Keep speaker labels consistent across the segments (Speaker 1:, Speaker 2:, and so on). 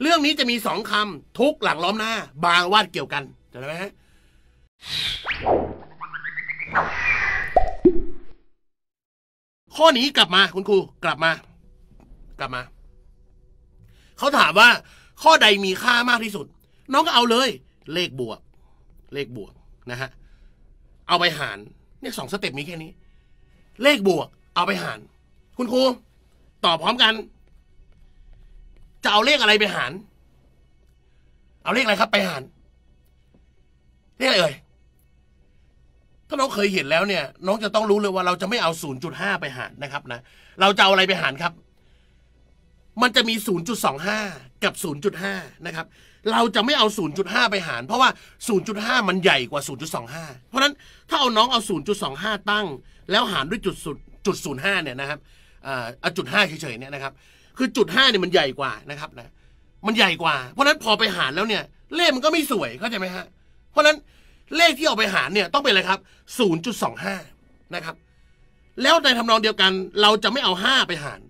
Speaker 1: เรื่องนี้จะมีสองคำ ทุกหลังล้อมหน้า บางวาดเกี่ยวกันจำได้ไหมฮะ ข้อนี้กลับมา คุณครูกลับมา กลับมาเขาถามว่า ข้อใดมีค่ามากที่สุด น้องก็เอาเลย เลขบวก เลขบวกนะฮะเอาไปหาร เนี่ยสองสเต็ปมีแค่นี้ เลขบวกเอาไปหาร คุณครูตอบพร้อมกันจะเอาเลขอะไรไปหาร เอาเลขอะไรครับไปหารเลขอะไรเอ่ย ถ้าน้องเคยเห็นแล้วเนี่ยน้องจะต้องรู้เลยว่าเราจะไม่เอา 0.5 ไปหารนะครับนะ เราจะเอาอะไรไปหารครับ มันจะมี 0.25 กับ 0.5 นะครับ เราจะไม่เอา 0.5 ไปหารเพราะว่า 0.5 มันใหญ่กว่า 0.25 เพราะนั้นถ้าเอาน้องเอา0.25 ตั้งแล้วหารด้วยจุดจุด05เนี่ยนะครับอ่าจุด5เฉยๆเนี่ยนะครับคือจุดห้าเนี่ยมันใหญ่กว่านะครับนะ มันใหญ่กว่า เพราะนั้นพอไปหารแล้วเนี่ย เลขมันก็ไม่สวยเข้าใจไหมฮะ เพราะนั้นเลขที่ออกไปหารเนี่ยต้องเป็นอะไรครับ 0.25 นะครับ แล้วในทำนองเดียวกัน เราจะไม่เอาห้าไปหาร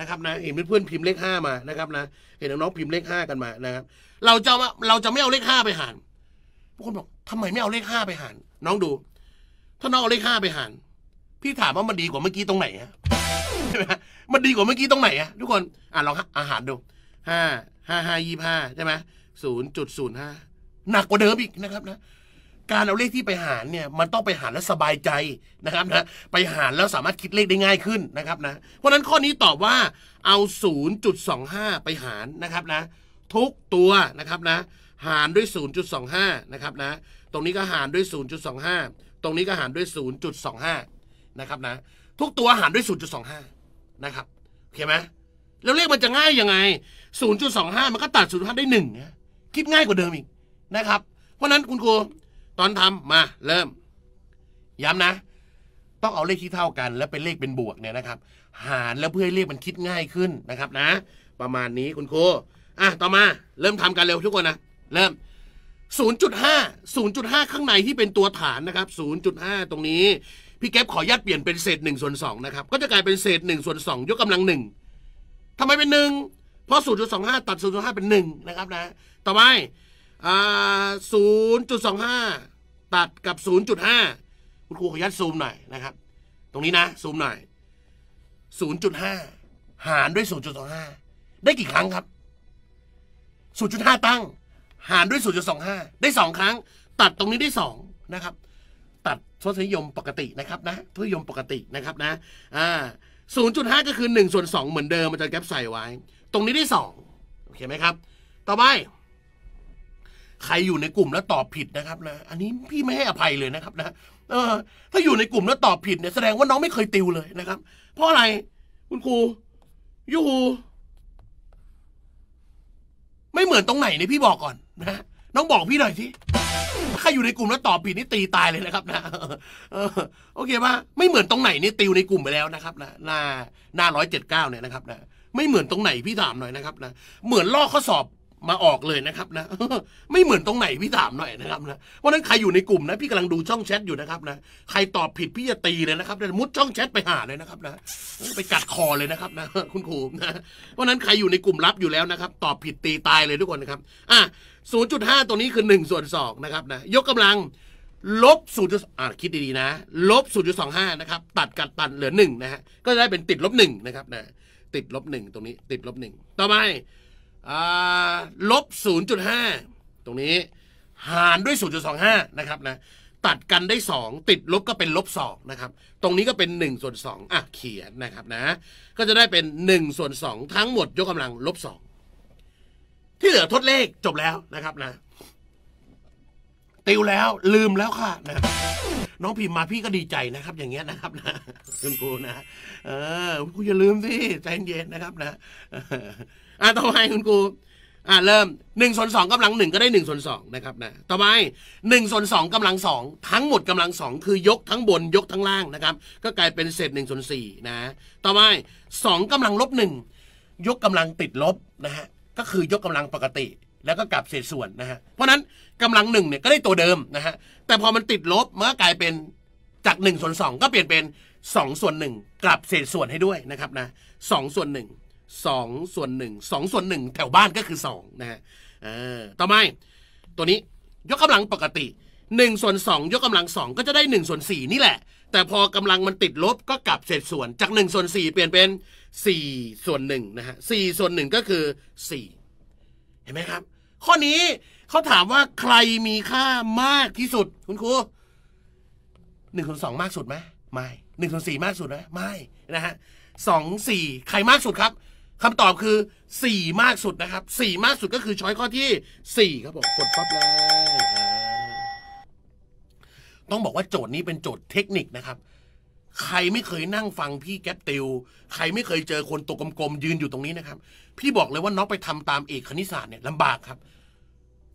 Speaker 1: นะครับนะเห็นเพื่อนๆพิมพ์เลขห้ามานะครับนะเห็นน้องๆพิมพ์เลขห้ากันมานะครับเราจะเราจะไม่เอาเลขห้าไปหารบางคนบอกทำไมไม่เอาเลขห้าไปหาร น้องดู ถ้าน้องเอาเลขห้าไปหาร พี่ถามว่ามันดีกว่าเมื่อกี้ตรงไหนฮะไหมมันดีกว่าเมื่อกี้ตรงไหนอะทุกคนอ่ะลองอาหารดูห้าห้าห้ายี่ห้าใช่ไหมศูนย์จุดศูนย์ห้าหนักกว่าเดิมอีกนะครับนะการเอาเลขที่ไปหารเนี่ยมันต้องไปหารแล้วสบายใจนะครับนะไปหารแล้วสามารถคิดเลขได้ง่ายขึ้นนะครับนะเพราะนั้นข้อนี้ตอบว่าเอา 0.25 ไปหารนะครับนะทุกตัวนะครับนะหารด้วย 0.25นะครับนะตรงนี้ก็หารด้วย 0.25 ตรงนี้ก็หารด้วย 0.25นะครับนะทุกตัวหารด้วย 0.25นะครับโอเคไหมแล้วเลขมันจะง่ายยังไง 0.25 มันก็ตัด0.5ได้หนึ่งนะคิดง่ายกว่าเดิมอีกนะครับ เพราะนั้นคุณครู ตอนทำมา เริ่ม ย้ำนะ ต้องเอาเลขที่เท่ากันแล้วเป็นเลขเป็นบวกเนี่ยนะครับ หารแล้วเพื่อให้เลขมันคิดง่ายขึ้นนะครับนะ ประมาณนี้คุณครูอ่ะต่อมา เริ่มทำกันเร็วทุกคนนะ เริ่ม 0.5 0.5 ข้างในที่เป็นตัวฐานนะครับ 0.5 ตรงนี้พี่แก๊ปขออนุญาตเปลี่ยนเป็นเศษหนึ่งส่วนสองนะครับ ก็จะกลายเป็นเศษหนึ่งส่วนสองยกกำลังหนึ่งทำไมเป็นหนึ่งเพราะศูนย์จุดสองห้าตัดศูนย์จุดห้าเป็นหนึ่งนะครับนะต่อไปศูนย์จุดสองห้าตัดกับศูนย์จุดห้าคุณครูขออนุญาตซูมหน่อยนะครับ ตรงนี้นะซูมหน่อยศูนย์จุดห้าหารด้วยศูนย์จุดสองห้าได้กี่ครั้งครับศูนย์จุดห้าตั้ง หารด้วยศูนย์จุดสองห้าได้สองครั้ง ตัดตรงนี้ได้สองนะครับทศนิยมปกตินะครับ นะทศนิยมปกตินะครับ นะอ่าศูนย์จุดห้าก็คือหนึ่งส่วนสองเหมือนเดิมอาจารย์แก๊ปใส่ไว้ ตรงนี้ได้สองโอเคไหมครับ ต่อไปใครอยู่ในกลุ่มแล้วตอบผิดนะครับ นะ อันนี้พี่ไม่ให้อภัยเลยนะครับนะ เออ ถ้าอยู่ในกลุ่มแล้วตอบผิดเนี่ยแสดงว่าน้องไม่เคยติวเลยนะครับ เพราะอะไร คุณครูยูไม่เหมือนตรงไหนเนี่ยพี่บอกก่อน นะ น้องบอกพี่หน่อยสิใครอยู่ในกลุ่มแล้วตอบผิดนี่ตีตายเลยนะครับนะโอเคปะไม่เหมือนตรงไหนนี่ติวในกลุ่มไปแล้วนะครับนะหน้าหน้าร้อยเจ็ดเก้าเนี่ยนะครับนะไม่เหมือนตรงไหนพี่ถามหน่อยนะครับนะเหมือนลอกข้อสอบมาออกเลยนะครับ นะไม่เหมือนตรงไหนพี่ถามหน่อยนะครับนะ เพราะนั้นใครอยู่ในกลุ่มนะพี่กำลังดูช่องแชทอยู่นะครับนะใครตอบผิดพี่จะตีเลยนะครับมุดช่องแชทไปหาเลยนะครับนะไปกัดคอเลยนะครับนะคุณครูนะเพราะนั้นใครอยู่ในกลุ่มลับอยู่แล้วนะครับ ตอบผิดตีตายเลยทุกคนนะครับ อ่ะ0.5 ตรงนี้คือ 1 ส่วน2นะครับนะ ยกกำลังลบ0ูนคิดดีๆนะลบ 0.25นะครับ ตัดกันตันเหลือ 1 นะฮะ ก็จะได้เป็นติดลบ1นะครับนะ ติดลบ1ตรงนี้ ติดลบ 1 ต่อไปลบ 0.5 ตรงนี้ หารด้วย 0.25 นะครับนะ ตัดกันได้ 2 ติดลบก็เป็นลบ2นะครับ ตรงนี้ก็เป็น 1 ส่วน 2อ่ะเขียนนะครับนะ ก็จะได้เป็น 1 ส่วน 2 ทั้งหมดยกกำลังลบ 2ที่เหลือทดเลขจบแล้วนะครับนะ ติวแล้ว ลืมแล้วค่ะนะน้องพิมมาพี่ก็ดีใจนะครับ อย่างเงี้ยนะครับนะ คุณครูนะ เออคุณอย่าลืมสิ ใจเย็นนะครับ นะอ่าต่อไปคุณครูอ่าเริ่มหนึ่งส่วนสองกำลังหนึ่งก็ได้หนึ่งส่วนสองนะครับ นะต่อไปหนึ่งส่วนสองกำลังสองทั้งหมดกำลังสองคือยกทั้งบนยกทั้งล่างนะครับ ก็กลายเป็นเศษหนึ่งส่วนสี่นะต่อไปสองกำลังลบหนึ่งยกกำลังติดลบนะฮะก็คือยกกำลังปกติแล้วก็กลับเศษส่วนนะฮะ เพราะนั้นกำลังหนึ่งเนี่ยก็ได้ตัวเดิมนะฮะ แต่พอมันติดลบเมื่อกลายเป็นจาก1ส่วน2ก็เปลี่ยนเป็น2ส่วน1กลับเศษส่วนให้ด้วยนะครับนะสส่วน1 2ส่วน1 2ส่วน1แถวบ้านก็คือ2นะฮะต่อไปตัวนี้ยกกำลังปกติ1ส่วน2ยกกำลังสองก็จะได้1ส่วน4นี่แหละ แต่พอกำลังมันติดลบก็กลับเศษส่วน จาก1ส่วน4เปลี่ยนเป็น4ส่วน1นะฮะ4ส่วน1ก็คือ 4 เห็นไหมครับ ข้อนี้เขาถามว่าใครมีค่ามากที่สุด คุณครูหนึ่งส่วนสองมากสุดไหมไม่หนึ่งส่วนสี่มากสุดไหมไม่นะฮะสองสี่ใครมากสุดครับคำตอบคือสี่มากสุดนะครับสี่มากสุดก็คือช้อยข้อที่สี่ครับผมกดปั๊บเลยต้องบอกว่าโจทย์นี้เป็นโจทย์เทคนิคนะครับ ใครไม่เคยนั่งฟังพี่แก๊ปติว ใครไม่เคยเจอคนตัวกลมๆยืนอยู่ตรงนี้นะครับ พี่บอกเลยว่าน้องไปทำตามเอกคณิตศาสตร์เนี่ยลำบากครับ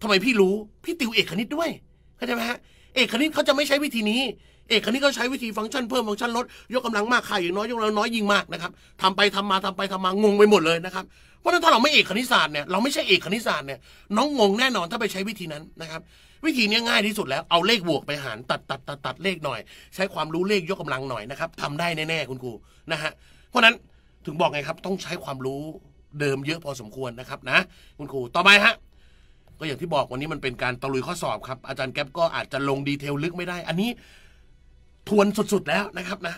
Speaker 1: ทำไมพี่รู้ พี่ติวเอกคณิตด้วย เข้าใจไหมฮะ เอกคณิตเขาจะไม่ใช้วิธีนี้ เอกคณิตเขาใช้วิธีฟังก์ชันเพิ่มฟังก์ชันลด ยกกำาลังมากใครอย่างน้อยยกกำลังน้อยยิ่งมากนะครับ ทำไปทำมาทำไปทำมางงไปหมดเลยนะครับ เพราะฉะนั้นถ้าเราไม่เอกคณิตศาสตร์เนี่ย เราไม่ใช่เอกคณิตศาสตร์เนี่ย น้องงงแน่นอนถ้าไปใช้วิธีนั้นนะครับวิธีนี้ง่ายที่สุดแล้ว เอาเลขบวกไปหารตัดตัดตัดตัดเลขหน่อย ใช้ความรู้เลขยกกำลังหน่อยนะครับทำได้แน่ๆคุณครูนะฮะ เพราะนั้นถึงบอกไงครับ ต้องใช้ความรู้เดิมเยอะพอสมควรนะครับ นะ คุณครู ต่อไปฮะ ก็อย่างที่บอกวันนี้มันเป็นการตะลุยข้อสอบครับอาจารย์แก๊ปก็อาจจะลงดีเทลลึกไม่ได้ อันนี้ ทวนสุดๆแล้วนะครับ นะ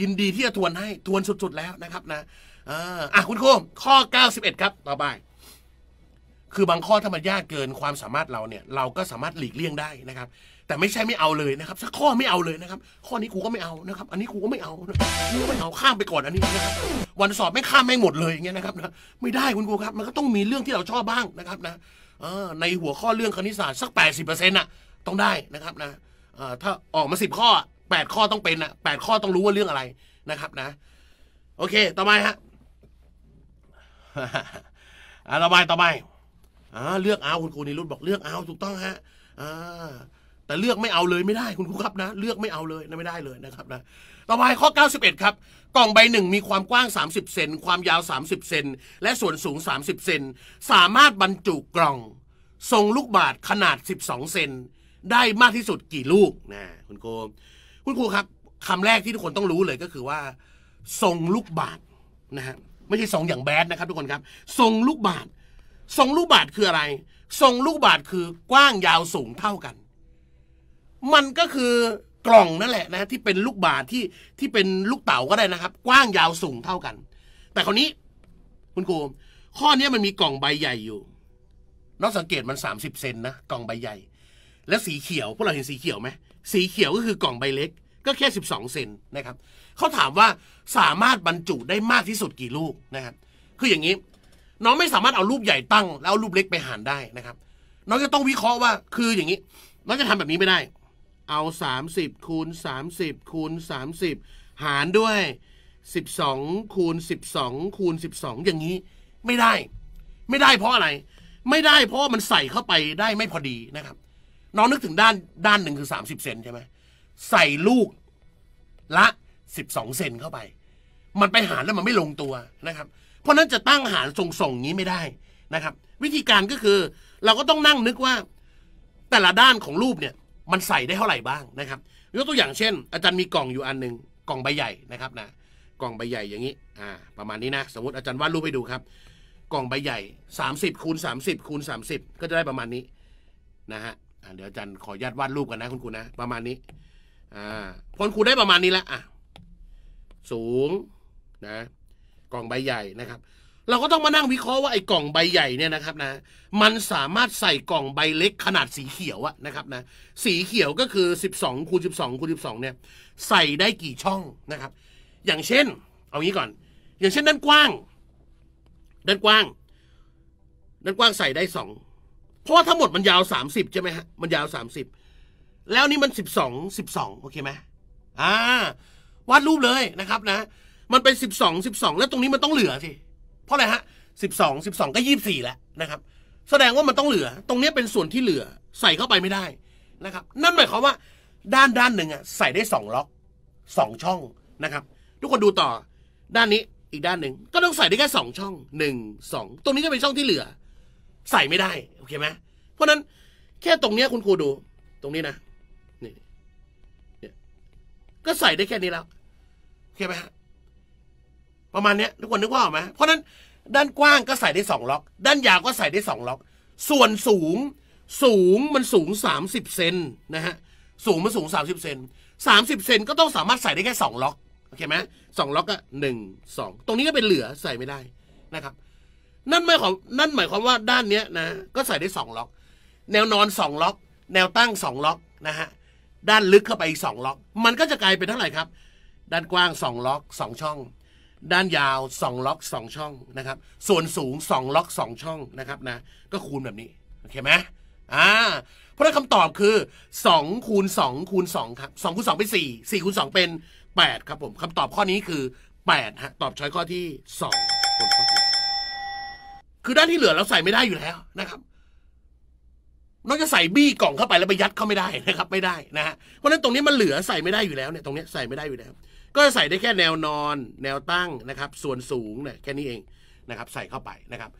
Speaker 1: ยินดีที่จะทวนให้ทวนสุดๆแล้วนะครับ นะอ่าคุณครูข้อ91ครับ ต่อไปคือบางข้อถ้ามันยากเกินความสามารถเราเนี่ย เราก็สามารถหลีกเลี่ยงได้นะครับ แต่ไม่ใช่ไม่เอาเลยนะครับ สักข้อไม่เอาเลยนะครับ ข้อนี้ครูก็ไม่เอานะครับ อันนี้ครูก็ไม่เอานี่ก็ไม่เอาข้ามไปก่อนอันนี้นะครับวันสอบไม่ข้ามไม่หมดเลยอย่างเงี้ยนะครับนะไม่ได้คุณครูครับ มันก็ต้องมีเรื่องที่เราชอบบ้างนะครับนะในหัวข้อเรื่องคณิตศาสตร์สัก80%อนะต้องได้นะครับนะถ้าออกมา10ข้อ8ข้อต้องเป็นอะ8ข้อต้องรู้ว่าเรื่องอะไรนะครับนะโอเคต่อไปฮะต่อไปต่อไปอ่าเลือกเอาคุณครูนิรุตบอกเลือกเอาถูกต้องฮะอ่าแต่เลือกไม่เอาเลยไม่ได้คุณครูครับนะเลือกไม่เอาเลยนะไม่ได้เลยนะครับนะต่อไปข้อ 91 ครับ กล่องใบหนึ่งมีความกว้าง 30เซนความยาว 30เซนและส่วนสูง 30เซนสามารถบรรจุกล่องทรงลูกบาศกขนาด 12เซนได้มากที่สุดกี่ลูกนะคุณครูคุณครูครับคำแรกที่ทุกคนต้องรู้เลยก็คือว่าทรงลูกบาศกนะฮะไม่ใช่ทรงอย่างแบดนะครับ ทุกคนครับทรงลูกบาศกทรงลูกบาทคืออะไร ทรงลูกบาทคือกว้างยาวสูงเท่ากัน มันก็คือกล่องนั่นแหละนะที่เป็นลูกบาทที่ที่เป็นลูกเต๋าก็ได้นะครับ กว้างยาวสูงเท่ากัน แต่คราวนี้คุณครูข้อนี้มันมีกล่องใบใหญ่อยู่นอกสังเกตมันสสามิบเซนนะกล่องใบใหญ่และสีเขียวพวกเราเห็นสีเขียวไหมสีเขียวก็คือกล่องใบเล็ก ก็แค่สสิบองเซนนะครับเขาถามว่าสามารถบรรจุได้มากที่สุดกี่ลูกนะครับ คืออย่างนี้น้องไม่สามารถเอารูปใหญ่ตั้งแล้วรูปเล็กไปหารได้นะครับ น้องจะต้องวิเคราะห์ว่าคืออย่างนี้น้องจะทำแบบนี้ไม่ได้ เอา 30คูณ30คูณ30 หารด้วย 12 คูณ12คูณ12 อย่างนี้ ไม่ได้ ไม่ได้เพราะอะไร ไม่ได้เพราะมันใส่เข้าไปได้ไม่พอดีนะครับ น้องนึกถึงด้านด้านหนึ่งคือ30เซนใช่ไหมใส่ลูกละ12เซนเข้าไป มันไปหารแล้วมันไม่ลงตัวนะครับเพราะนั้นจะตั้งหารส่งๆงี้ไม่ได้นะครับ วิธีการก็คือ เราก็ต้องนั่งนึกว่าแต่ละด้านของรูปเนี่ยมันใส่ได้เท่าไหร่บ้างนะครับยกตัวอย่างเช่น อาจารย์มีกล่องอยู่อันหนึ่งกล่องใบใหญ่นะครับนะกล่องใบใหญ่อย่างนี้อ่าประมาณนี้นะ สมมติอาจารย์วาดรูปให้ดูครับ กล่องใบใหญ่30คูณ30คูณ30ก็จะได้ประมาณนี้ นะฮะเดี๋ยวอาจารย์ขอญาตวาดรูปกันนะคุณครูนะ ประมาณนี้อ่าพนครูได้ประมาณนี้แล้วอ่ะสูงนะกล่องใบใหญ่นะครับ เราก็ต้องมานั่งวิเคราะห์ว่าไอ้กล่องใบใหญ่เนี่ยนะครับนะมันสามารถใส่กล่องใบเล็กขนาดสีเขียวอะนะครับนะสีเขียวก็คือ 12คูณ12คูณ12 เนี่ย ใส่ได้กี่ช่องนะครับ อย่างเช่นเอางี้ก่อนอย่างเช่นด้านกว้างด้านกว้างด้านกว้างใส่ได้สองเพราะว่าทั้งหมดมันยาวสามสิบใช่ไหมฮะมันยาวสามสิบแล้วนี่มันสิบสองสิบสองโอเคไหมอ่าวาดรูปเลยนะครับนะมันเป็นสสสิิบองบสองแล้วตรงนี้มันต้องเหลือสิเพราะอะไรฮะสสสิิบองบสองก็ยี่สี่แล้วนะครับ แสดงว่ามันต้องเหลือ ตรงนี้เป็นส่วนที่เหลือ ใส่เข้าไปไม่ได้นะครับ นั่นหมายความว่า ด้านด้านหนึ่งอ่ะใส่ได้สองล็อกสองช่องนะครับ ทุกคนดูต่อ ด้านนี้อีกด้านหนึ่งก็ต้องใส่ได้แค่สองช่องหนึ่งสองตรงนี้ก็เป็นช่องที่เหลือ ใส่ไม่ได้โอเคไหมเพราะนั้นแค่ตรงนี้คุณครูดูตรงนี้นะ นี่เนี่ยก็ใส่ได้แค่นี้แล้วโอเคไหมฮะประมาณเนี้ยทุกคนนึกว่าออกไหมเพราะนั้นด้านกว้างก็ใส่ได้สองล็อก ด้านยาวก็ใส่ได้สองล็อก ส่วนสูง สูงมันสูง 30เซนนะฮะ สูงมันสูง 30เซน30เซนก็ต้องสามารถใส่ได้แค่2ล็อกโอเคไหมสองล็อกก็หนึ่งสองตรงนี้ก็เป็นเหลือใส่ไม่ได้นะครับนั่นหมายความนั่นหมายความว่าด้านเนี้ยนะก็ใส่ได้สองล็อก แนวนอนสองล็อกแนวตั้งสองล็อกนะฮะด้านลึกเข้าไปอีกงล็อก มันก็จะกลายเป็นเท่าไหร่ครับด้านกว้างสองล็อกสองช่องด้านยาว2ล็อก 2 ช่องนะครับ ส่วนสูง2ล็อก2ช่องนะครับ นะก็คูณแบบนี้โอเคไหมอ่าเพราะนั้นคำตอบคือ2คูณ2คูณ2ครับ2คูณ2เป็น4 4คูณ2เป็น8ครับผมคำตอบข้อนี้คือ8ฮะตอบช้อยข้อที่2คองคือด้านที่เหลือเราใส่ไม่ได้อยู่แล้วนะครับนอกจะใส่บี้กล่องเข้าไปแล้วไปยัดเข้าไม่ได้นะครับไม่ได้นะฮะเพราะฉะนั้นตรงนี้มันเหลือใส่ไม่ได้อยู่แล้วเนี่ยตรงนี้ใส่ไม่ได้อยู่แล้วก็ใส่ได้แค่แนวนอนแนวตั้งนะครับ ส่วนสูงเนี่ยแค่นี้เองนะครับใส่เข้าไปนะครับ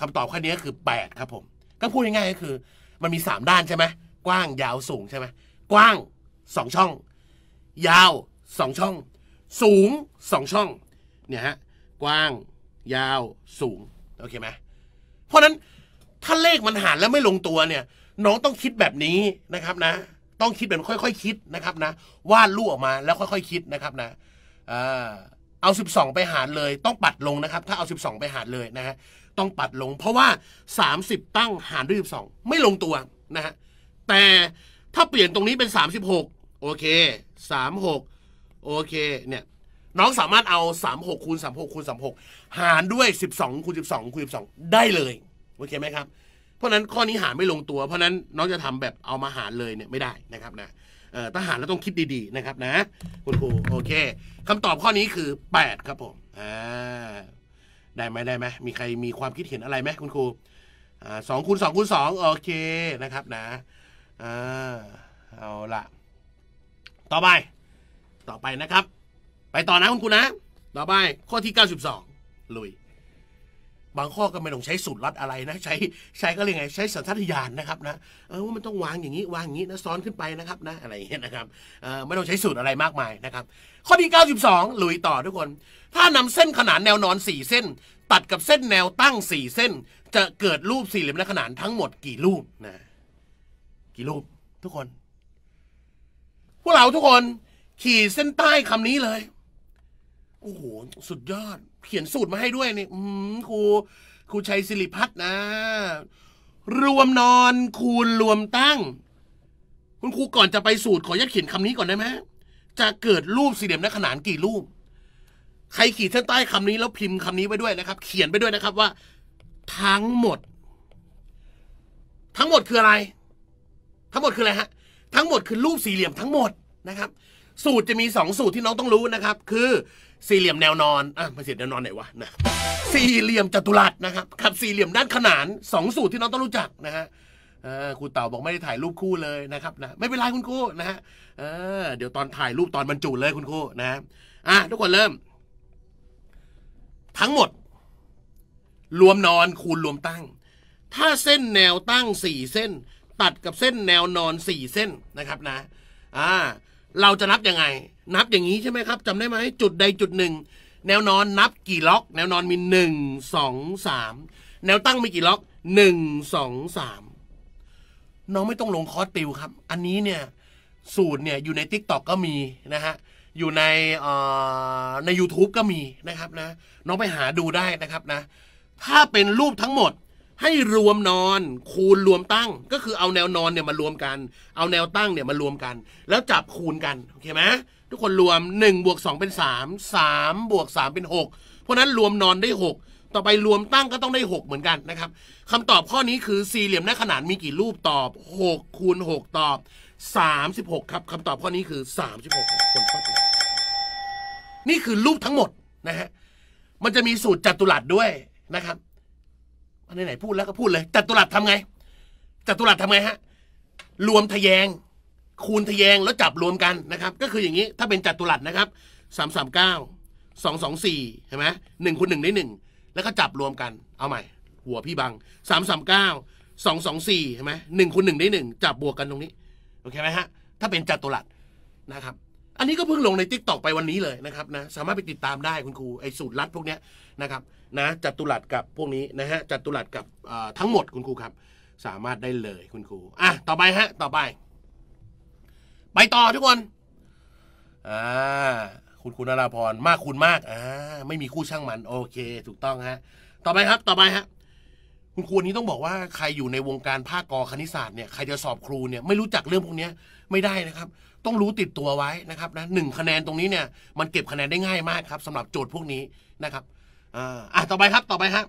Speaker 1: คำตอบข้อนี้คือ 8 ครับผมก็พูดง่ายๆก็คือมันมี 3 ด้านใช่ไหมกว้างยาวสูงใช่ไหมกว้าง 2 ช่องยาว 2 ช่อง สูง2ช่องเนี่ยฮะกว้าง ยาว สูง โอเคไหมเพราะนั้นถ้าเลขมันหารแล้วไม่ลงตัวเนี่ยน้องต้องคิดแบบนี้นะครับนะต้องคิดแบบค่อยๆ คิดนะครับนะวาดรูปออกมาแล้วค่อยๆคิดนะครับนะเอาสสิบองไปหารเลย ต้องปัดลงนะครับ ถ้าเอาสสิบองไปหารเลยนะฮะต้องปัดลง เพราะว่าสสามิบตั้งหารด้วยสสิบองไม่ลงตัวนะฮะแต่ถ้าเปลี่ยนตรงนี้เป็นสสามิบหกโอเคสามหกโอเคเนี่ยน้องสามารถเอาสามหกคูณสามหกคูณสามหกหารด้วยสสิบองคูณสสิบองคูณสสิบองได้เลยโอเคไหมครับเพราะนั้นข้อนี้หาไม่ลงตัว เพราะนั้นน้องจะทำแบบเอามาหารเลยเนี่ยไม่ได้นะครับนะถ้าหารแล้วต้องคิดดีๆนะครับนะ คุณครูโอเค คำตอบข้อนี้คือ 8 ครับผมอ่าได้ไหมได้ไหมมีใครมีความคิดเห็นอะไรไหมคุณครูสองคูณสองคูณสองโอเคนะครับนะอ่าเอาละต่อไป ต่อไปนะครับ ไปต่อนะคุณครูนะ ต่อไป ข้อที่ 92ลุยบางข้อก็ไม่ต้องใช้สูตรลัดอะไรนะ ใช้ใช้ก็เรียกไง ใช้สัญชาตญาณนะครับนะเออว่ามันต้องวางอย่างนี้ วางอย่างนี้นะซ้อนขึ้นไปนะครับ นะอะไรเงี้ยนะครับเออไม่ต้องใช้สูตรอะไรมากมายนะครับ ข้อที่92ลุยต่อทุกคน ถ้านำเส้นขนานแนวนอน4เส้น ตัดกับเส้นแนวตั้ง 4 เส้น จะเกิดรูปสี่เหลี่ยมขนานทั้งหมดกี่รูปนะกี่รูปทุกคน พวกเราทุกคน ขีดเส้นใต้คำนี้เลยโอ้โหสุดยอดเขียนสูตรมาให้ด้วยนี่ครู ครูชัยสิริพัฒน์นะ รวมนอน คูณรวมตั้ง คุณครูก่อนจะไปสูตรขอยัดเขียนคำนี้ก่อนได้ไหมจะเกิดรูปสี่เหลี่ยมนักขนานกี่รูป ใครขีดเส้นใต้คำนี้ แล้วพิมพ์คำนี้ไปด้วยนะครับ เขียนไปด้วยนะครับ ว่า ทั้งหมด ทั้งหมดคืออะไร ทั้งหมดคืออะไรฮะ ทั้งหมด คือรูปสี่เหลี่ยมทั้งหมดนะครับ สูตรจะมีสองสูตรที่น้องต้องรู้นะครับ คือสี่เหลี่ยมแนวนอนอ่ะมาเสียแนวนอนไหนวะนะสี่เหลี่ยมจัตุรัสนะครับกับสี่เหลี่ยมด้านขนานสองสูตรที่น้องต้องรู้จักนะฮะครูเต่าบอกไม่ได้ถ่ายรูปคู่เลยนะครับนะ ไม่เป็นไรคุณครูนะฮะเเดี๋ยวตอนถ่ายรูปตอนบรรจุเลยคุณครูนะอ่ะทุกคนเริ่ม ทั้งหมด รวมนอนคูณรวมตั้ง ถ้าเส้นแนวตั้งสี่เส้นตัดกับเส้นแนวนอนสี่เส้นนะครับ นะ อ่าเราจะนับยังไง นับอย่างนี้ใช่ไหมครับจำได้ไหม จุดใดจุดหนึ่ง แนวนอนนับกี่ล็อก แนวนอนมีหนึ่งสองสามแนวตั้งมีกี่ล็อกหนึ่งสองสามน้องไม่ต้องลงคอร์สติวครับ อันนี้เนี่ยสูตรเนี่ยอยู่ในทิกตอกก็มีนะฮะ อยู่ในใน YouTube ก็มีนะครับนะ น้องไปหาดูได้นะครับนะ ถ้าเป็นรูปทั้งหมดให้รวมนอน คูณรวมตั้ง ก็คือเอาแนวนอนเนี่ยมารวมกันเอาแนวตั้งเนี่ยมารวมกัน แล้วจับคูณกันโอเคไหมทุกคนรวม1บวกสเป็น3 3บวก3เป็น 6 เพราะนั้นรวมนอนได้ 6 ต่อไปรวมตั้งก็ต้องได้ 6 เหมือนกันนะครับคำตอบข้อนี้คือสี่เหลี่ยมหน้าขนานมีกี่รูปตอบ6คูณ6ตอบ36ครับคำตอบข้อนี้คือ 36คนิอบหกนี่คือรูปทั้งหมดนะฮะมันจะมีสูตรจัตุรัสด้วยนะครับนไหนพูดแล้ว ก็พูดเลยจัตุรัสทำไงจัตุรัสทำไงฮะรวมทะแยง คูณทะแยงแล้วจับรวมกันนะครับ ก็คืออย่างนี้ถ้าเป็นจัตุรัสนะครับสามสามเก้าสองสองสี่เห็นไหมหนึ่งคูณหนึ่งได้หนึ่ง แล้วก็จับรวมกัน เอาใหม่ หัวพี่บังสามสามเก้าสองสองสี่เห็นไหมหนึ่งคูณหนึ่งได้หนึ่งจับบวกกันตรงนี้โอเคไหมฮะถ้าเป็นจัตุรัสนะครับอันนี้ก็เพิ่งลงในทิกตอกไปวันนี้เลยนะครับ นะ สามารถไปติดตามได้คุณครูไอ้สูตรลัดพวกเนี้ยนะครับ นะจัตุรัสกับพวกนี้นะฮะจัตุรัสกับทั้งหมด คุณครูครับ สามารถได้เลยคุณครูอ่ะต่อไปฮะต่อไป ไปต่อทุกคนอ่าคุณคุณนราพรมากคุณมากอ่าไม่มีคู่ช่างมัน โอเค ถูกต้องฮะ ต่อไปครับ ต่อไปฮะคุณครูนี้ต้องบอกว่าใครอยู่ในวงการภาคกอคณิตศาสตร์เนี่ยใครจะสอบครูเนี่ยไม่รู้จักเรื่องพวกนี้ไม่ได้นะครับ ต้องรู้ติดตัวไว้นะครับนะหนึ่งคะแนนตรงนี้เนี่ยมันเก็บคะแนนได้ง่ายมากครับสำหรับโจทย์พวกนี้นะครับอ่าต่อไปครับต่อไปครับ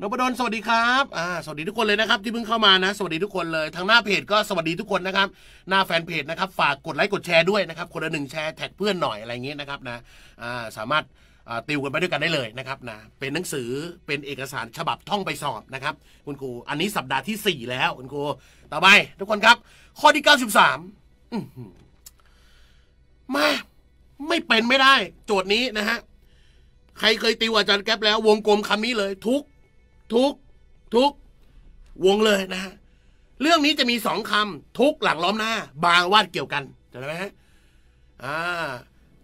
Speaker 1: นพดลสวัสดีครับอ่าสวัสดีทุกคนเลยนะครับ ที่เพิ่งเข้ามานะสวัสดีทุกคนเลย ทางหน้าเพจก็สวัสดีทุกคนนะครับหน้าแฟนเพจนะครับฝากกดไลค์กดแชร์ด้วยนะครับ คนละหนึ่งแชร์แท็กเพื่อนหน่อยอะไรเงี้ยนะครับนะอ่าสามารถติวกันไปด้วยกันได้เลยนะครับนะเป็นหนังสือเป็นเอกสารฉบับท่องไปสอบนะครับ คุณครูอันนี้สัปดาห์ที่4แล้วคุณครูต่อไปทุกคนครับ ข้อที่ 93มาไม่เป็นไม่ได้ โจทย์นี้นะฮะใครเคยติวอาจารย์แก๊ปแล้ววงกลมคำนี้เลย ทุก ทุก ทุก วงเลยนะฮะเรื่องนี้จะมีสองคำทุกหลังล้อมหน้าบางวาดเกี่ยวกันจำได้ไหมฮะอ่า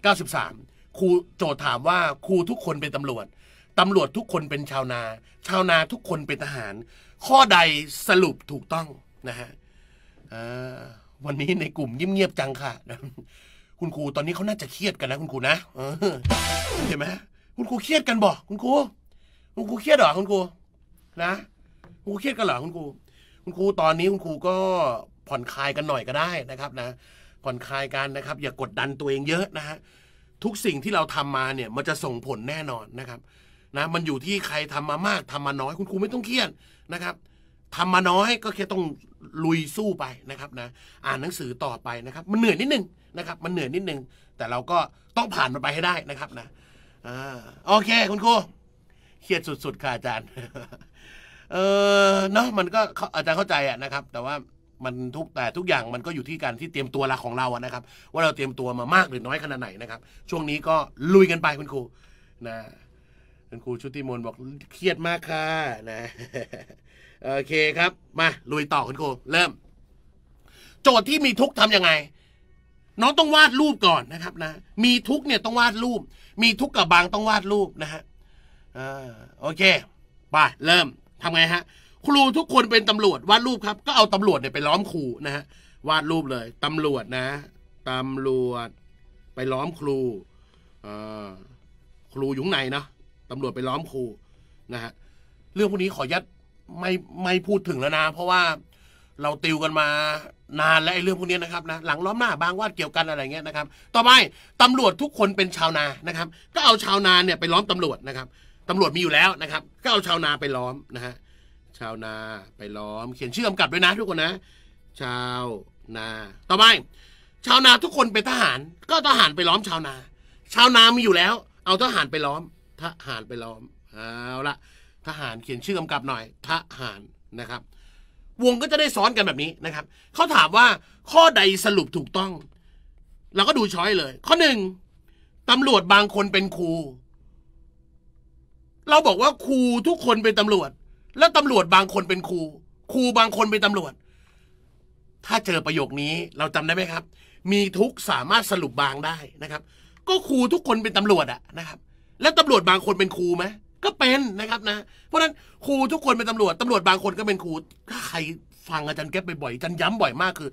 Speaker 1: เก้าสิบสามครูโจทย์ถามว่าครูทุกคนเป็นตำรวจ ตำรวจทุกคนเป็นชาวนา ชาวนาทุกคนเป็นทหาร ข้อใดสรุปถูกต้องนะฮะวันนี้ในกลุ่มเงียบๆจังค่ะ คุณครูตอนนี้เขาน่าจะเครียดกันนะคุณครูนะเห็นไหมคุณครูเครียดกันบอก คุณครูคุณครูเครียดเหรอคุณครูนะคุณครูเครียดกันเหรอคุณครูคุณครูตอนนี้คุณครูก็ผ่อนคลายกันหน่อยก็ได้นะครับ นะผ่อนคลายกันนะครับ อย่ากดดันตัวเองเยอะนะฮะทุกสิ่งที่เราทำมาเนี่ยมันจะส่งผลแน่นอนนะครับ นะ มันอยู่ที่ใครทำมามาก ทำมาน้อยคุณครูไม่ต้องเครียดนะครับทำมาน้อยก็แค่ต้องลุยสู้ไปนะครับนะอ่านหนังสือต่อไปนะครับ มันเหนื่อยนิดนึงนะครับ มันเหนื่อยนิดนึง แต่เราก็ต้องผ่านมันไปให้ได้นะครับนะอ่าโอเคคุณครูเครียดสุดๆค่ะอาจารย์ เออเนาะมันก็อาจารย์เข้าใจอะนะครับ แต่ว่ามันทุกแต่ทุกอย่างมันก็อยู่ที่การที่เตรียมตัวละของเราอะนะครับ ว่าเราเตรียมตัวมามากหรือน้อยขนาดไหนนะครับ ช่วงนี้ก็ลุยกันไปคุณครู นะคุณครูชุติมนบอกเครียดมากค่ะ นะโอเคครับ มาลุยต่อคุณครูเริ่ม โจทย์ที่มีทุกทํำยังไง น้องต้องวาดรูป ก่อนนะครับ นะ มีทุกเนี่ยต้องวาดรูปมีทุกกับบางต้องวาดรูปนะฮะโอเคไป เริ่มทำไงฮะครูทุกคนเป็นตำรวจวาดรูปครับก็เอาตำรวจเนี่ยไปล้อมครูนะฮะวาดรูปเลยตำรวจนะตำรวจไปล้อมครูครูอยู่ไหนเนาะตำรวจไปล้อมครูนะฮะเรื่องพวกนี้ขอยัดไม่ไม่พูดถึงแล้วนะเพราะว่าเราติวกันมานานและไอ้เรื่องพวกนี้นะครับนะหลังล้อมหน้าบางวาดเกี่ยวกันอะไรเงี้ยนะครับ ต่อไปตำรวจทุกคนเป็นชาวนานะครับ ก็เอาชาวนาเนี่ยไปล้อมตำรวจนะครับตำรวจมีอยู่แล้วนะครับก็เอาชาวนาไปล้อมนะฮะชาวนาไปล้อม เขียนชื่อกำกับด้วยนะทุกคนนะ ชาวนา ต่อไปชาวนาทุกคนเป็นทหาร ก็ทหารไปล้อมชาวนา ชาวนามีอยู่แล้ว เอาทหารไปล้อมทหารไปล้อมเอาละทหารเขียนชื่อกำกับหน่อยทหารนะครับ วงก็จะได้ซ้อนกันแบบนี้นะครับเขาถามว่าข้อใดสรุปถูกต้อง เราก็ดูช้อยเลย ข้อหนึ่งตำรวจบางคนเป็นครูเราบอกว่าครูทุกคนเป็นตำรวจแล้วตำรวจบางคนเป็นครูครูบางคนเป็นตำรวจ ถ้าเจอประโยคนี้เราจำได้ไหมครับ มีทุกสามารถสรุปบางได้นะครับ ก็ครูทุกคนเป็นตำรวจอะนะครับ แล้วตำรวจบางคนเป็นครูไหมก็เป็นนะครับนะเพราะนั้นครูทุกคนเป็นตำรวจตำรวจบางคนก็เป็นครูถ้าใครฟังอาจารย์แก๊ปบ่อยๆอาจารย์ย้ำบ่อยมากคือ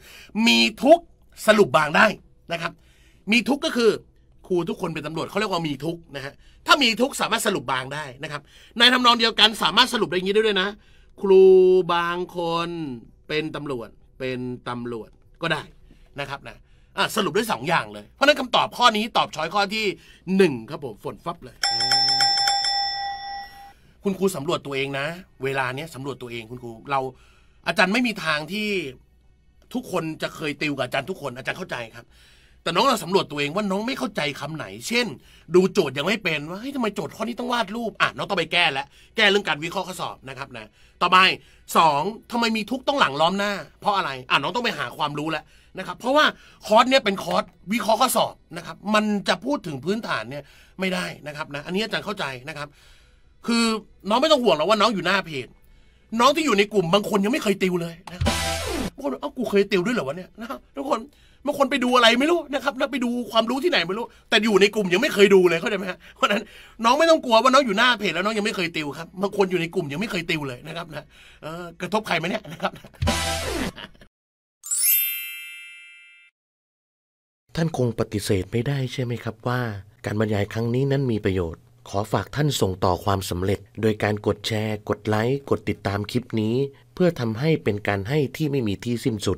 Speaker 1: มีทุกสรุปบางได้นะครับ มีทุกก็คือครูทุกคนเป็นตำรวจเขาเรียกว่ามีทุกนะฮะถ้ามีทุกสามารถสรุปบางได้นะครับ ในทำนองเดียวกันสามารถสรุปได้อย่างนี้ได้ด้วยนะ ครูบางคนเป็นตำรวจ เป็นตำรวจก็ได้นะครับ นะสรุปด้วย2อย่าง เลยเพราะนั้นคำตอบข้อนี้ตอบช้อยข้อที่1ครับผมฝนฟับเลย คุณครูสำรวจตัวเองนะ เวลาเนี้ยสำรวจตัวเองคุณครูเราอาจารย์ไม่มีทางที่ทุกคนจะเคยติวกับอาจารย์ทุกคนอาจารย์เข้าใจครับแต่น้องเราสำรวจตัวเองว่าน้องไม่เข้าใจคำไหน เช่น ดูโจทย์ยังไม่เป็นว่าเฮ้ยทำไมโจทย์ข้อนี้ต้องวาดรูปอ่ะน้องต้องไปแก้แล้วแก้เรื่องการวิเคราะห์ข้อสอบนะครับนะต่อไปสองทำไมมีทุกต้องหลังล้อมหน้า เพราะอะไรอ่ะน้องต้องไปหาความรู้แล้วนะครับ เพราะว่าคอร์สเนี่ยเป็นคอร์สวิเคราะห์ข้อสอบนะครับ มันจะพูดถึงพื้นฐานเนี่ยไม่ได้นะครับนะอันนี้อาจารย์เข้าใจนะครับ คือน้องไม่ต้องห่วงหรอกว่าน้องอยู่หน้าเพจ น้องที่อยู่ในกลุ่มบางคนยังไม่เคยติวเลยนะครับบางคนเอ้ากูเคยติวด้วยเหรอวะเนี่ยนะครับทุกคนบางคนไปดูอะไรไม่รู้นะครับแล้วไปดูความรู้ที่ไหนไม่รู้ แต่อยู่ในกลุ่มยังไม่เคยดูเลยเข้าใจไหมฮะเพราะนั้น น้องไม่ต้องกลัวว่าน้องอยู่หน้าเพจแล้วน้องยังไม่เคยติวครับบางคนอยู่ในกลุ่มยังไม่เคยติวเลยนะครับนะเออกระทบใครไหมเนี่ยนะครับ ท่านคงปฏิเสธไม่ได้ใช่ไหมครับว่า การบรรยายครั้งนี้นั้นมีประโยชน์ ขอฝากท่านส่งต่อความสำเร็จ โดยการกดแชร์ กดไลค์กดติดตามคลิปนี้ เพื่อทำให้เป็นการให้ที่ไม่มีที่สิ้นสุด